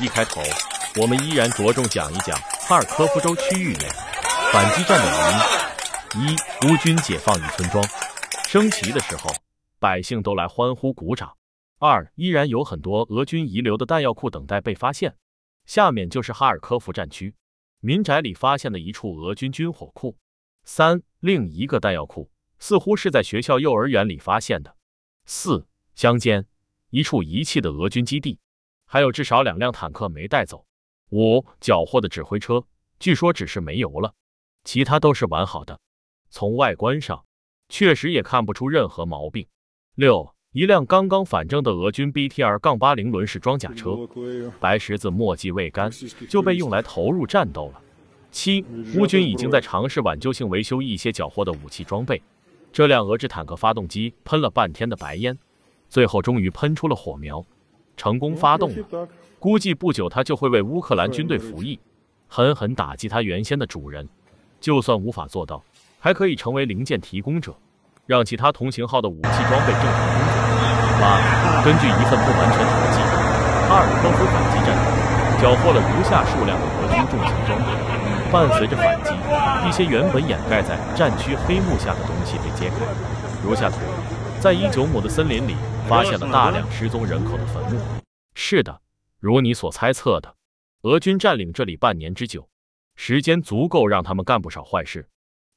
一开头，我们依然着重讲一讲哈尔科夫州区域内反击战的原因：一、乌军解放一村庄，升旗的时候，百姓都来欢呼鼓掌；二、依然有很多俄军遗留的弹药库等待被发现。下面就是哈尔科夫战区民宅里发现的一处俄军军火库；三、另一个弹药库似乎是在学校幼儿园里发现的；四、乡间一处遗弃的俄军基地。还有至少两辆坦克没带走，五缴获的指挥车据说只是没油了，其他都是完好的，从外观上确实也看不出任何毛病。六一辆刚刚返正的俄军 BTR-80 轮式装甲车，白石子墨迹未干就被用来投入战斗了。七乌军已经在尝试挽救性维修一些缴获的武器装备，这辆俄制坦克发动机喷了半天的白烟，最后终于喷出了火苗。成功发动了，估计不久他就会为乌克兰军队服役，狠狠打击他原先的主人。就算无法做到，还可以成为零件提供者，让其他同型号的武器装备正常。工作。八，根据一份不完全统计，哈尔科夫反击战缴获了如下数量的俄军重型装备。伴随着反击，一些原本掩盖在战区黑幕下的东西被揭开。如下图，在一九亩的森林里。发现了大量失踪人口的坟墓。是的，如你所猜测的，俄军占领这里半年之久，时间足够让他们干不少坏事。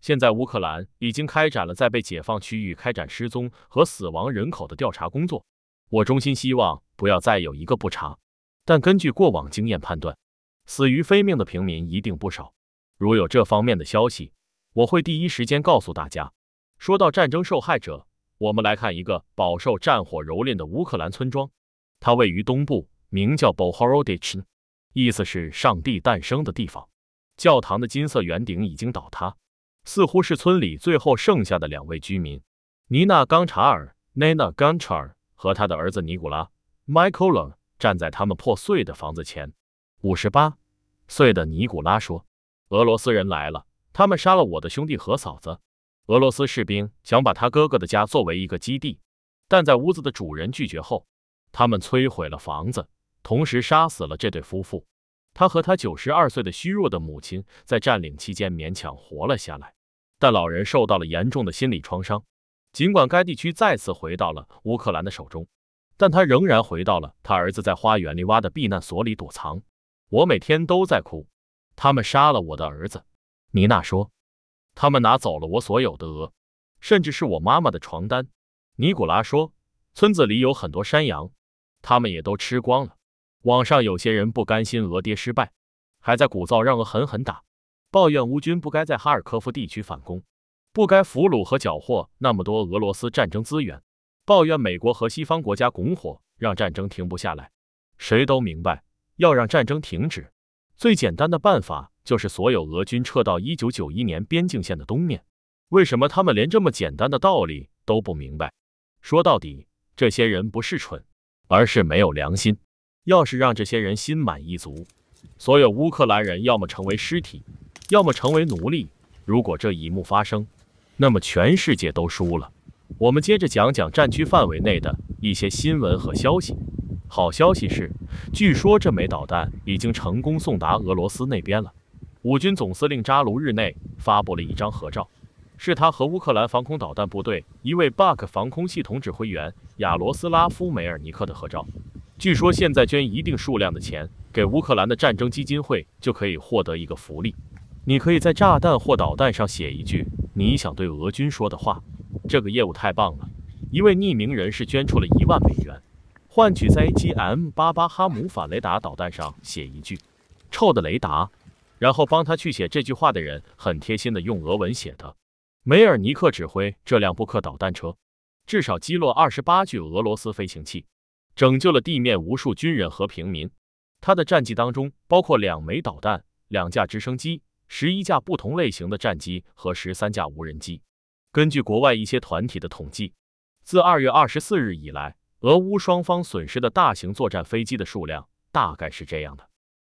现在乌克兰已经开展了在被解放区域开展失踪和死亡人口的调查工作。我衷心希望不要再有一个不查，但根据过往经验判断，死于非命的平民一定不少。如有这方面的消息，我会第一时间告诉大家。说到战争受害者。我们来看一个饱受战火蹂躏的乌克兰村庄，它位于东部，名叫 Bohorodich，意思是“上帝诞生的地方”。教堂的金色圆顶已经倒塌，似乎是村里最后剩下的两位居民，尼娜·冈查尔 （Nina Gonchar） 和他的儿子尼古拉 m i c h a e l a 站在他们破碎的房子前。五十八岁的尼古拉说：“俄罗斯人来了，他们杀了我的兄弟和嫂子。”俄罗斯士兵想把他哥哥的家作为一个基地，但在屋子的主人拒绝后，他们摧毁了房子，同时杀死了这对夫妇。他和他九十二岁的虚弱的母亲在占领期间勉强活了下来，但老人受到了严重的心理创伤。尽管该地区再次回到了乌克兰的手中，但他仍然回到了他儿子在花园里挖的避难所里躲藏。我每天都在哭，他们杀了我的儿子，尼娜说。他们拿走了我所有的鹅，甚至是我妈妈的床单。尼古拉说，村子里有很多山羊，他们也都吃光了。网上有些人不甘心鹅爹失败，还在鼓噪让鹅狠狠打，抱怨乌军不该在哈尔科夫地区反攻，不该俘虏和缴获那么多俄罗斯战争资源，抱怨美国和西方国家拱火，让战争停不下来。谁都明白，要让战争停止。最简单的办法就是所有俄军撤到一九九一年边境线的东面。为什么他们连这么简单的道理都不明白？说到底，这些人不是蠢，而是没有良心。要是让这些人心满意足，所有乌克兰人要么成为尸体，要么成为奴隶。如果这一幕发生，那么全世界都输了。我们接着讲讲战区范围内的一些新闻和消息。好消息是，据说这枚导弹已经成功送达俄罗斯那边了。五军总司令扎卢日内发布了一张合照，是他和乌克兰防空导弹部队一位 b u g 防空系统指挥员亚罗斯拉夫·梅尔尼克的合照。据说现在捐一定数量的钱给乌克兰的战争基金会，就可以获得一个福利。你可以在炸弹或导弹上写一句你想对俄军说的话。这个业务太棒了！一位匿名人士捐出了一万美元。换取在 GM 八八哈姆法雷达导弹上写一句“臭的雷达”，然后帮他去写这句话的人很贴心的用俄文写的。梅尔尼克指挥这辆布克导弹车，至少击落二十八具俄罗斯飞行器，拯救了地面无数军人和平民。他的战绩当中包括两枚导弹、两架直升机、十一架不同类型的战机和十三架无人机。根据国外一些团体的统计，自二月二十四日以来。俄乌双方损失的大型作战飞机的数量大概是这样的：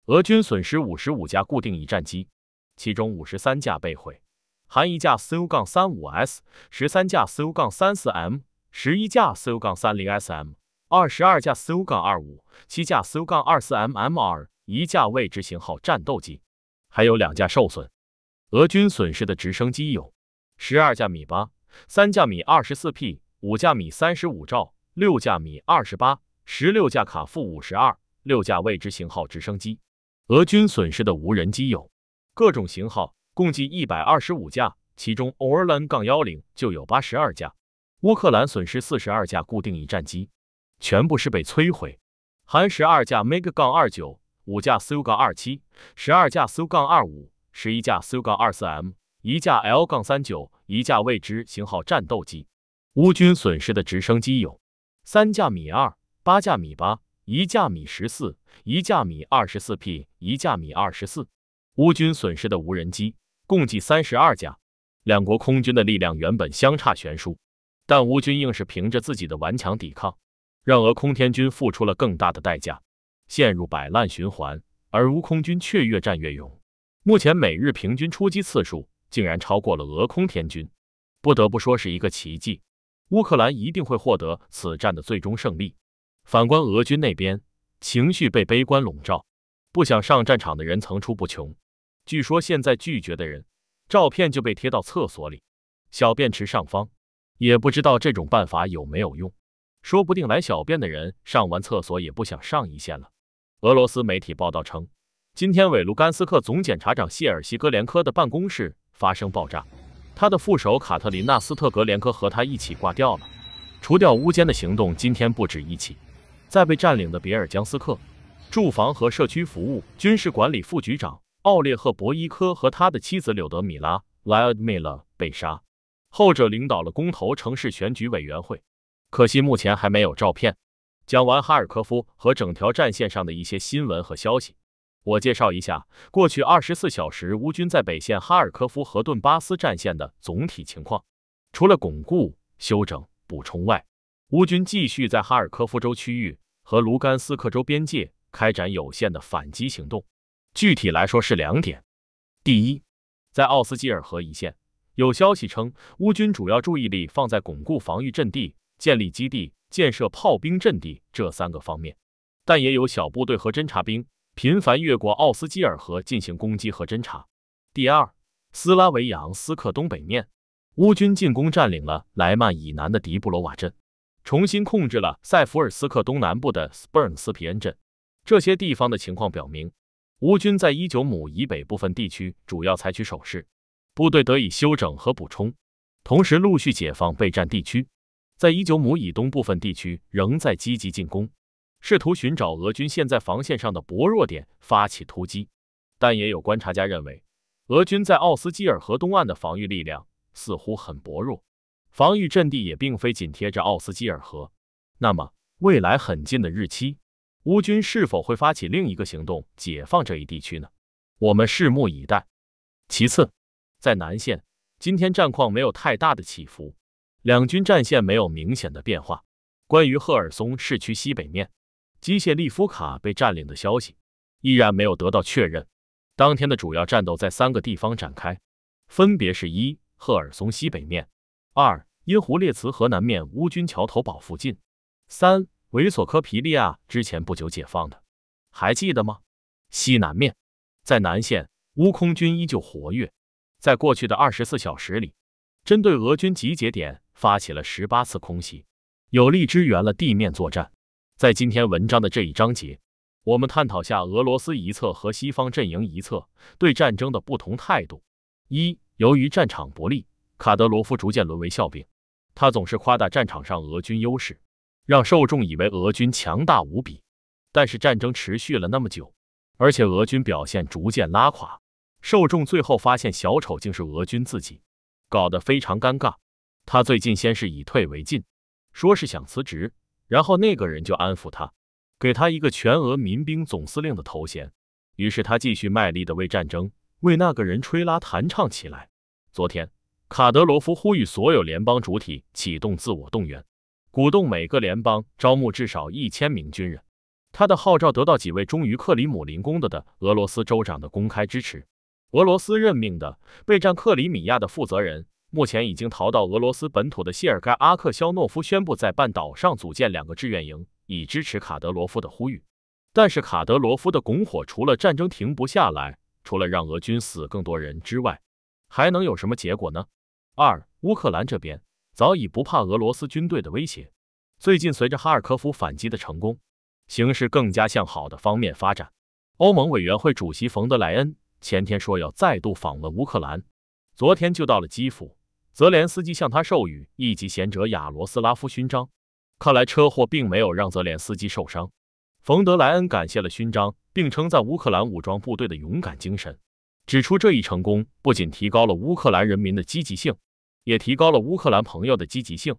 俄军损失五十五架固定翼战机，其中五十三架被毁，含一架 Su-35S，十三架 Su-34M，十一架 Su-30SM，二十二架 Su-25，七架 Su-24MMR，一架未知型号战斗机，还有两架受损。俄军损失的直升机有十二架米八，三架米二十四 P，五架米三十五兆。六架米二十八，十六架卡负五十二，六架未知型号直升机。俄军损失的无人机有各种型号，共计一百二十五架，其中 Orlan- 幺零就有八十二架。乌克兰损失四十二架固定翼战机，全部是被摧毁，含十二架 Mig- 杠二九，五架 Su- 二七，十二架 Su- 二五，十一架 Su- 二四 M，一架 L- 杠三九，一架未知型号战斗机。乌军损失的直升机有。三架米二，八架米八，一架米十四，一架米二十四 P，一架米二十四。乌军损失的无人机共计三十二架。两国空军的力量原本相差悬殊，但乌军硬是凭着自己的顽强抵抗，让俄空天军付出了更大的代价，陷入百烂循环。而乌空军却越战越勇，目前每日平均出击次数竟然超过了俄空天军，不得不说是一个奇迹。乌克兰一定会获得此战的最终胜利。反观俄军那边，情绪被悲观笼罩，不想上战场的人层出不穷。据说现在拒绝的人，照片就被贴到厕所里、小便池上方，也不知道这种办法有没有用。说不定来小便的人上完厕所也不想上一线了。俄罗斯媒体报道称，今天韦卢甘斯克总检察长谢尔西戈连科的办公室发生爆炸。他的副手卡特琳娜·斯特格连科和他一起挂掉了。除掉乌间的行动今天不止一起，在被占领的别尔江斯克，住房和社区服务军事管理副局长奥列赫博伊科和他的妻子柳德米拉·莱尔米勒被杀，后者领导了公投城市选举委员会。可惜目前还没有照片。讲完哈尔科夫和整条战线上的一些新闻和消息。我介绍一下过去二十四小时乌军在北线哈尔科夫和顿巴斯战线的总体情况。除了巩固、休整、补充外，乌军继续在哈尔科夫州区域和卢甘斯克州边界开展有限的反击行动。具体来说是两点：第一，在奥斯基尔河一线，有消息称乌军主要注意力放在巩固防御阵地、建立基地、建设炮兵阵地这三个方面，但也有小部队和侦察兵。频繁越过奥斯基尔河进行攻击和侦察。第二，斯拉维扬斯克东北面，乌军进攻占领了莱曼以南的迪布罗瓦镇，重新控制了塞弗尔斯克东南部的斯普恩斯皮恩镇。这些地方的情况表明，乌军在伊久姆以北部分地区主要采取守势，部队得以休整和补充，同时陆续解放备战地区。在伊久姆以东部分地区仍在积极进攻。试图寻找俄军现在防线上的薄弱点发起突击，但也有观察家认为，俄军在奥斯基尔河东岸的防御力量似乎很薄弱，防御阵地也并非紧贴着奥斯基尔河。那么，未来很近的日期，乌军是否会发起另一个行动解放这一地区呢？我们拭目以待。其次，在南线，今天战况没有太大的起伏，两军战线没有明显的变化。关于赫尔松市区西北面。基谢利夫卡被占领的消息依然没有得到确认。当天的主要战斗在三个地方展开，分别是：一、赫尔松西北面；二、因胡列茨河南面乌军桥头堡附近；三、维索科皮利亚之前不久解放的。还记得吗？西南面，在南线，乌空军依旧活跃，在过去的二十四小时里，针对俄军集结点发起了十八次空袭，有力支援了地面作战。在今天文章的这一章节，我们探讨下俄罗斯一侧和西方阵营一侧对战争的不同态度。一，由于战场不利，卡德罗夫逐渐沦为笑柄。他总是夸大战场上俄军优势，让受众以为俄军强大无比。但是战争持续了那么久，而且俄军表现逐渐拉垮，受众最后发现小丑竟是俄军自己，搞得非常尴尬。他最近先是以退为进，说是想辞职。然后那个人就安抚他，给他一个全俄民兵总司令的头衔。于是他继续卖力的为战争、为那个人吹拉弹唱起来。昨天，卡德罗夫呼吁所有联邦主体启动自我动员，鼓动每个联邦招募至少一千名军人。他的号召得到几位忠于克里姆林宫的的俄罗斯州长的公开支持。俄罗斯任命的备战克里米亚的负责人。目前已经逃到俄罗斯本土的谢尔盖·阿克肖诺夫宣布，在半岛上组建两个志愿营，以支持卡德罗夫的呼吁。但是卡德罗夫的拱火，除了战争停不下来，除了让俄军死更多人之外，还能有什么结果呢？二，乌克兰这边早已不怕俄罗斯军队的威胁。最近随着哈尔科夫反击的成功，形势更加向好的方面发展。欧盟委员会主席冯德莱恩前天说要再度访问乌克兰。昨天就到了基辅，泽连斯基向他授予一级贤者亚罗斯拉夫勋章。看来车祸并没有让泽连斯基受伤。冯德莱恩感谢了勋章，并称赞乌克兰武装部队的勇敢精神，指出这一成功不仅提高了乌克兰人民的积极性，也提高了乌克兰朋友的积极性。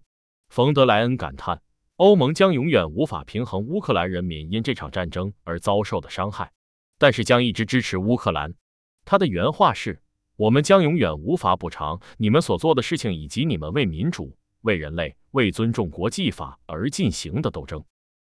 冯德莱恩感叹，欧盟将永远无法平衡乌克兰人民因这场战争而遭受的伤害，但是将一直支持乌克兰。他的原话是。我们将永远无法补偿你们所做的事情，以及你们为民主、为人类、为尊重国际法而进行的斗争。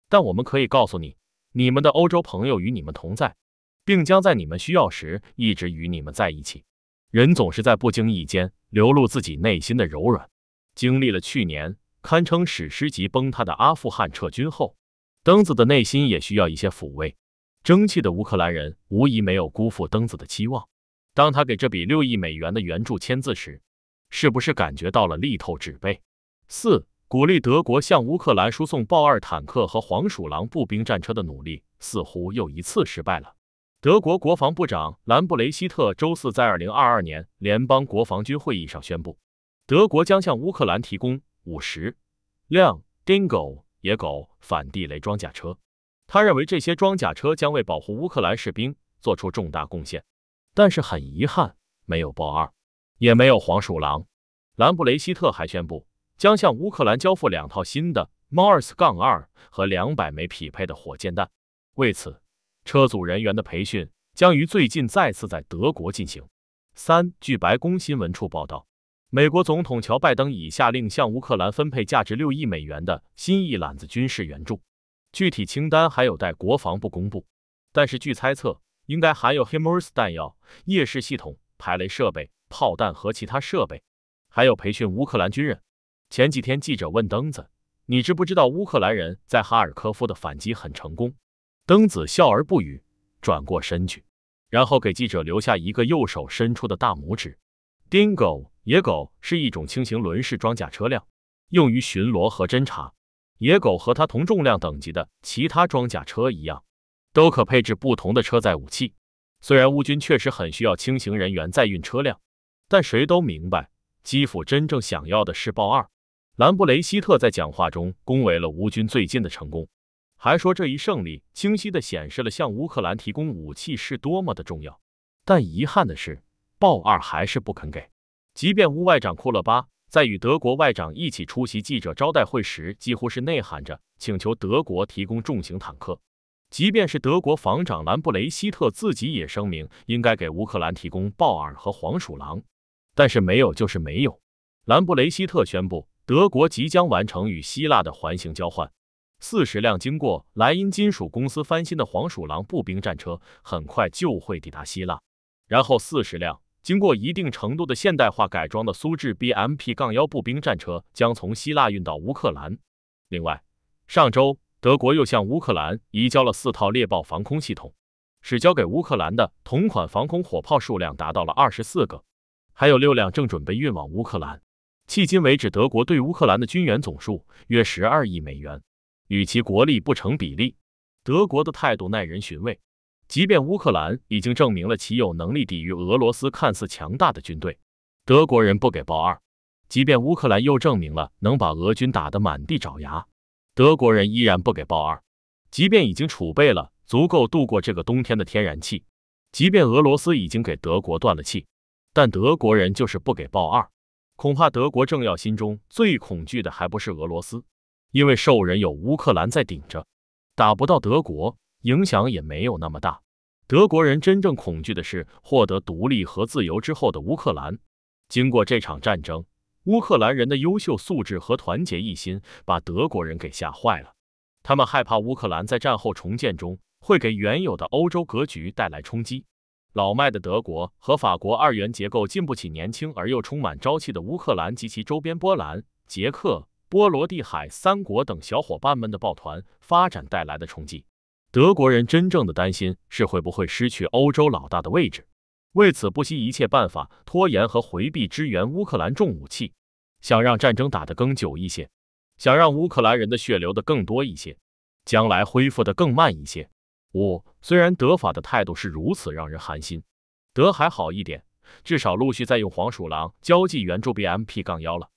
但我们可以告诉你，你们的欧洲朋友与你们同在，并将在你们需要时一直与你们在一起。人总是在不经意间流露自己内心的柔软。经历了去年堪称史诗级崩塌的阿富汗撤军后，登子的内心也需要一些抚慰。争气的乌克兰人无疑没有辜负登子的期望。当他给这笔六亿美元的援助签字时，是不是感觉到了力透纸背？四、鼓励德国向乌克兰输送豹二坦克和黄鼠狼步兵战车的努力似乎又一次失败了。德国国防部长兰布雷希特周四在2022年联邦国防军会议上宣布，德国将向乌克兰提供五十辆 Dingo 野狗反地雷装甲车。他认为这些装甲车将为保护乌克兰士兵做出重大贡献。但是很遗憾，没有豹二，也没有黄鼠狼。兰布雷希特还宣布，将向乌克兰交付两套新的 m a r s 杠二和两百枚匹配的火箭弹。为此，车组人员的培训将于最近再次在德国进行。三，据白宫新闻处报道，美国总统乔·拜登已下令向乌克兰分配价值六亿美元的新一揽子军事援助，具体清单还有待国防部公布。但是据猜测。应该含有黑莫尔斯弹药、夜视系统、排雷设备、炮弹和其他设备，还有培训乌克兰军人。前几天，记者问登子：“你知不知道乌克兰人在哈尔科夫的反击很成功？”登子笑而不语，转过身去，然后给记者留下一个右手伸出的大拇指。Dingo 野狗是一种轻型轮式装甲车辆，用于巡逻和侦察。野狗和它同重量等级的其他装甲车一样。都可配置不同的车载武器。虽然乌军确实很需要轻型人员载运车辆，但谁都明白，基辅真正想要的是豹二。兰布雷希特在讲话中恭维了乌军最近的成功，还说这一胜利清晰的显示了向乌克兰提供武器是多么的重要。但遗憾的是，豹二还是不肯给。即便乌外长库勒巴在与德国外长一起出席记者招待会时，几乎是内喊着请求德国提供重型坦克。即便是德国防长兰布雷希特自己也声明，应该给乌克兰提供豹耳和黄鼠狼，但是没有就是没有。兰布雷希特宣布，德国即将完成与希腊的环形交换，四十辆经过莱茵金属公司翻新的黄鼠狼步兵战车很快就会抵达希腊，然后四十辆经过一定程度的现代化改装的苏制 BMP-1 步兵战车将从希腊运到乌克兰。另外，上周。德国又向乌克兰移交了四套猎豹防空系统，使交给乌克兰的同款防空火炮数量达到了二十四个，还有六辆正准备运往乌克兰。迄今为止，德国对乌克兰的军援总数约十二亿美元，与其国力不成比例。德国的态度耐人寻味。即便乌克兰已经证明了其有能力抵御俄罗斯看似强大的军队，德国人不给包二。即便乌克兰又证明了能把俄军打得满地找牙。德国人依然不给报二，即便已经储备了足够度过这个冬天的天然气，即便俄罗斯已经给德国断了气，但德国人就是不给报二。恐怕德国政要心中最恐惧的还不是俄罗斯，因为受人有乌克兰在顶着，打不到德国，影响也没有那么大。德国人真正恐惧的是获得独立和自由之后的乌克兰。经过这场战争。乌克兰人的优秀素质和团结一心，把德国人给吓坏了。他们害怕乌克兰在战后重建中会给原有的欧洲格局带来冲击。老迈的德国和法国二元结构，经不起年轻而又充满朝气的乌克兰及其周边波兰、捷克、波罗的海三国等小伙伴们的抱团发展带来的冲击。德国人真正的担心是会不会失去欧洲老大的位置。为此不惜一切办法拖延和回避支援乌克兰重武器，想让战争打得更久一些，想让乌克兰人的血流得更多一些，将来恢复得更慢一些。五，虽然德法的态度是如此让人寒心，德还好一点，至少陆续在用黄鼠狼交际援助 BMP-1 了，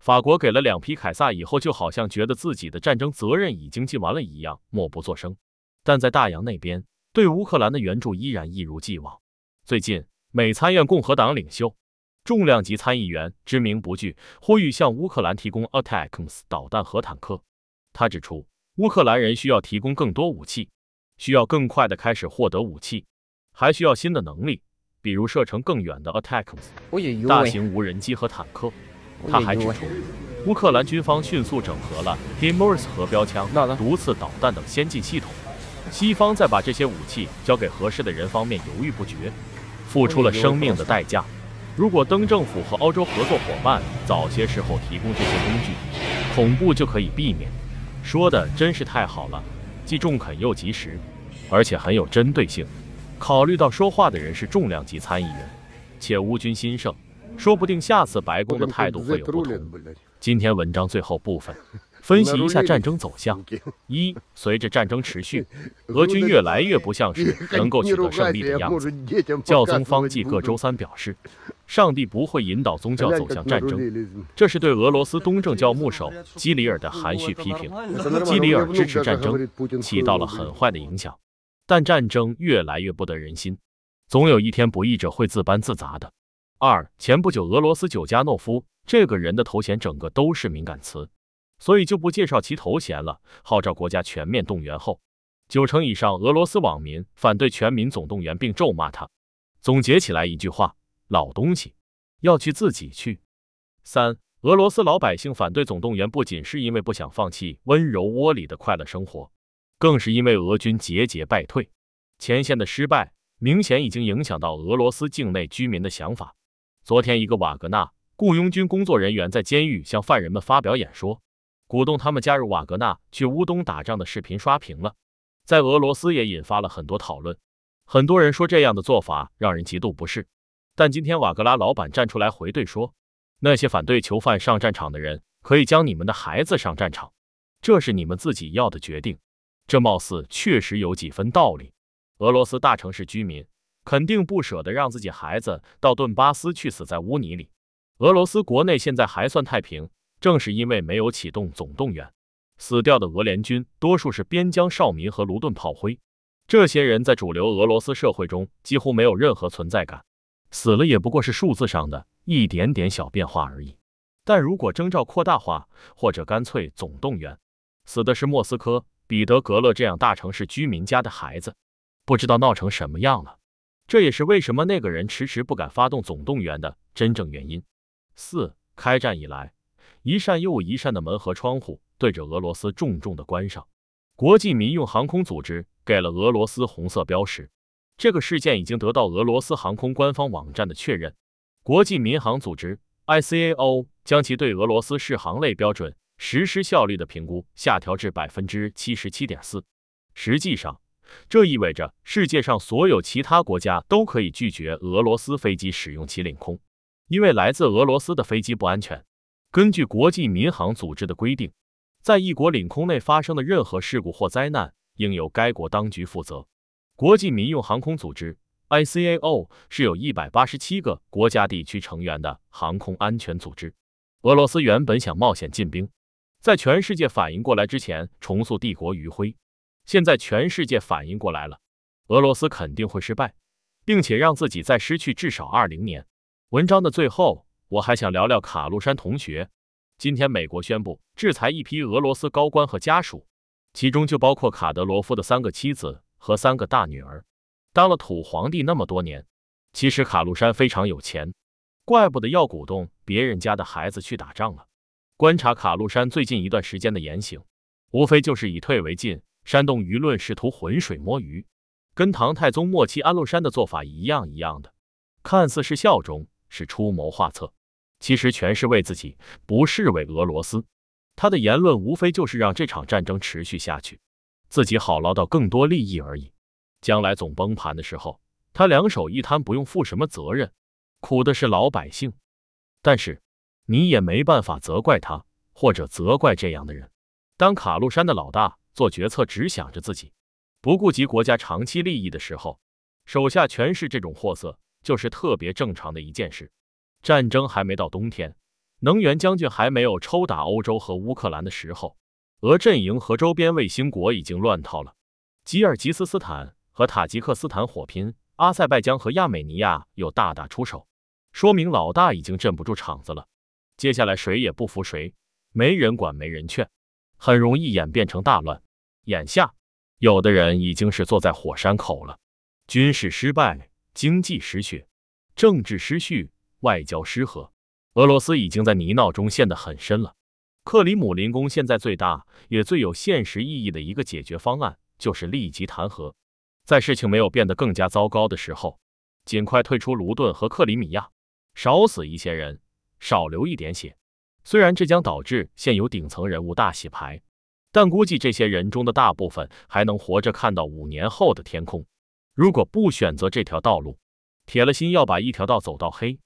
法国给了两批凯撒以后，就好像觉得自己的战争责任已经尽完了一样，默不作声。但在大洋那边，对乌克兰的援助依然一如既往。最近，美参院共和党领袖、重量级参议员知名不具，呼吁向乌克兰提供 a t a c m e s 导弹和坦克。他指出，乌克兰人需要提供更多武器，需要更快的开始获得武器，还需要新的能力，比如射程更远的 a t a c m e s 大型无人机和坦克。他还指出，乌克兰军方迅速整合了 HIMARS 和标枪、毒刺导弹等先进系统。西方在把这些武器交给合适的人方面犹豫不决。付出了生命的代价。如果登政府和欧洲合作伙伴早些时候提供这些工具，恐怖就可以避免。说的真是太好了，既中肯又及时，而且很有针对性。考虑到说话的人是重量级参议员，且乌军新胜，说不定下次白宫的态度会有不同。今天文章最后部分。分析一下战争走向：一，随着战争持续，俄军越来越不像是 能够取得胜利的样子。教宗方济各周三表示，上帝不会引导宗教走向战争，这是对俄罗斯东正教牧首基里尔的含蓄批评。基里尔支持战争，起到了很坏的影响。但战争越来越不得人心，总有一天不义者会自搬自砸的。二，前不久俄罗斯久加诺夫这个人的头衔，整个都是敏感词。所以就不介绍其头衔了。号召国家全面动员后，九成以上俄罗斯网民反对全民总动员，并咒骂他。总结起来一句话：老东西，要去自己去。三俄罗斯老百姓反对总动员，不仅是因为不想放弃温柔窝里的快乐生活，更是因为俄军节节败退，前线的失败明显已经影响到俄罗斯境内居民的想法。昨天，一个瓦格纳雇佣军工作人员在监狱向犯人们发表演说。鼓动他们加入瓦格纳去乌东打仗的视频刷屏了，在俄罗斯也引发了很多讨论。很多人说这样的做法让人极度不适，但今天瓦格拉老板站出来回怼说：“那些反对囚犯上战场的人，可以将你们的孩子上战场，这是你们自己要的决定。”这貌似确实有几分道理。俄罗斯大城市居民肯定不舍得让自己孩子到顿巴斯去死在污泥里。俄罗斯国内现在还算太平。正是因为没有启动总动员，死掉的俄联军多数是边疆少民和卢顿炮灰，这些人在主流俄罗斯社会中几乎没有任何存在感，死了也不过是数字上的一点点小变化而已。但如果征兆扩大化，或者干脆总动员，死的是莫斯科、彼得格勒这样大城市居民家的孩子，不知道闹成什么样了。这也是为什么那个人迟迟不敢发动总动员的真正原因。四，开战以来。一扇又一扇的门和窗户对着俄罗斯重重的关上。国际民用航空组织给了俄罗斯红色标识。这个事件已经得到俄罗斯航空官方网站的确认。国际民航组织 （ICAO） 将其对俄罗斯适航类标准实施效率的评估下调至百分之七十七点四。实际上，这意味着世界上所有其他国家都可以拒绝俄罗斯飞机使用其领空，因为来自俄罗斯的飞机不安全。根据国际民航组织的规定，在一国领空内发生的任何事故或灾难，应由该国当局负责。国际民用航空组织 （ICAO） 是有一百八十七个国家地区成员的航空安全组织。俄罗斯原本想冒险进兵，在全世界反应过来之前重塑帝国余晖。现在全世界反应过来了，俄罗斯肯定会失败，并且让自己再失去至少二零年。文章的最后。我还想聊聊卡路山同学。今天美国宣布制裁一批俄罗斯高官和家属，其中就包括卡德罗夫的三个妻子和三个大女儿。当了土皇帝那么多年，其实卡路山非常有钱，怪不得要鼓动别人家的孩子去打仗了。观察卡路山最近一段时间的言行，无非就是以退为进，煽动舆论，试图浑水摸鱼，跟唐太宗末期安禄山的做法一样一样的。看似是效忠，是出谋划策。其实全是为自己，不是为俄罗斯。他的言论无非就是让这场战争持续下去，自己好捞到更多利益而已。将来总崩盘的时候，他两手一摊，不用负什么责任，苦的是老百姓。但是你也没办法责怪他，或者责怪这样的人。当卡路山的老大做决策只想着自己，不顾及国家长期利益的时候，手下全是这种货色，就是特别正常的一件事。战争还没到冬天，能源将军还没有抽打欧洲和乌克兰的时候，俄阵营和周边卫星国已经乱套了。吉尔吉斯斯坦和塔吉克斯坦火拼，阿塞拜疆和亚美尼亚又大打出手，说明老大已经镇不住场子了。接下来谁也不服谁，没人管没人劝，很容易演变成大乱。眼下，有的人已经是坐在火山口了，军事失败，经济失血，政治失序。外交失和，俄罗斯已经在泥淖中陷得很深了。克里姆林宫现在最大也最有现实意义的一个解决方案，就是立即弹劾，在事情没有变得更加糟糕的时候，尽快退出卢顿和克里米亚，少死一些人，少流一点血。虽然这将导致现有顶层人物大洗牌，但估计这些人中的大部分还能活着看到五年后的天空。如果不选择这条道路，铁了心要把一条道走到黑。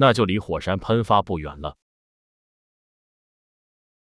那就离火山喷发不远了。